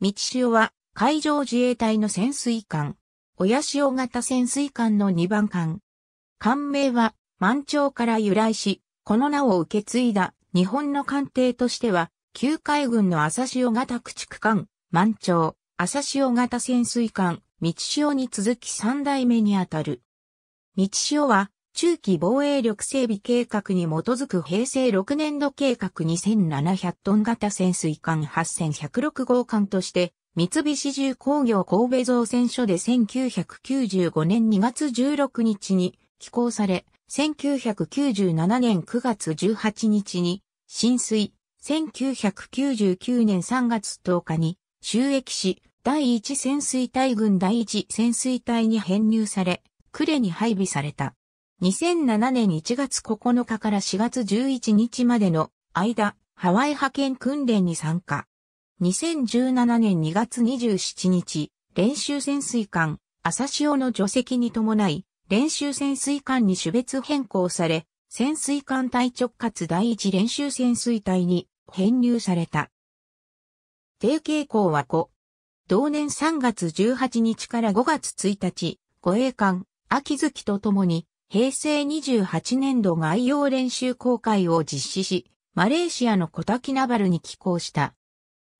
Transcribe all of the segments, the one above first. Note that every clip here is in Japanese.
道潮は海上自衛隊の潜水艦、親潮型潜水艦の2番艦。艦名は満潮から由来し、この名を受け継いだ日本の艦艇としては、旧海軍の浅潮型駆逐艦、満潮、浅潮型潜水艦、道潮に続き3代目にあたる。道潮は中期防衛力整備計画に基づく平成6年度計画2700トン型潜水艦8106号艦として、三菱重工業神戸造船所で1995年2月16日に寄港され、1997年9月18日に浸水、1999年3月10日に収益し、第1潜水隊軍第1潜水隊に編入され、呉に配備された。2007年1月9日から4月11日までの間、ハワイ派遣訓練に参加。2017年2月27日、練習潜水艦、朝潮の除籍に伴い、練習潜水艦に種別変更され、潜水艦隊直轄第一練習潜水隊に編入された。定傾校は5。同年3月18日から5月1日、護衛艦、秋月と共に平成28年度外洋練習公開を実施し、マレーシアのコタキナバルに寄港した。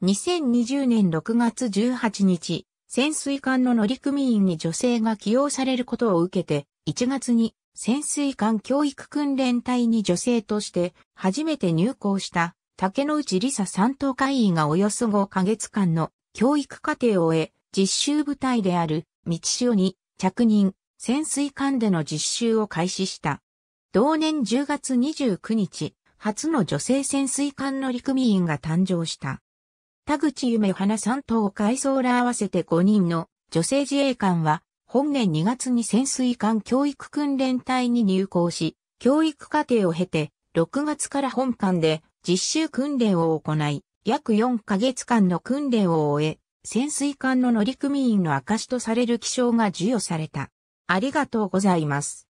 2020年6月18日、潜水艦の乗組員に女性が起用されることを受けて、1月に潜水艦教育訓練隊に女性として初めて入港した竹内理沙三等会員がおよそ5ヶ月間の教育課程を終え、実習部隊である道潮に着任、潜水艦での実習を開始した。同年10月29日、初の女性潜水艦乗組員が誕生した。田口夢花さんと海藻ら合わせて5人の女性自衛官は、本年2月に潜水艦教育訓練隊に入校し、教育課程を経て、6月から本艦で実習訓練を行い、約4ヶ月間の訓練を終え、潜水艦の乗組員の証とされる記章が授与された。ありがとうございます。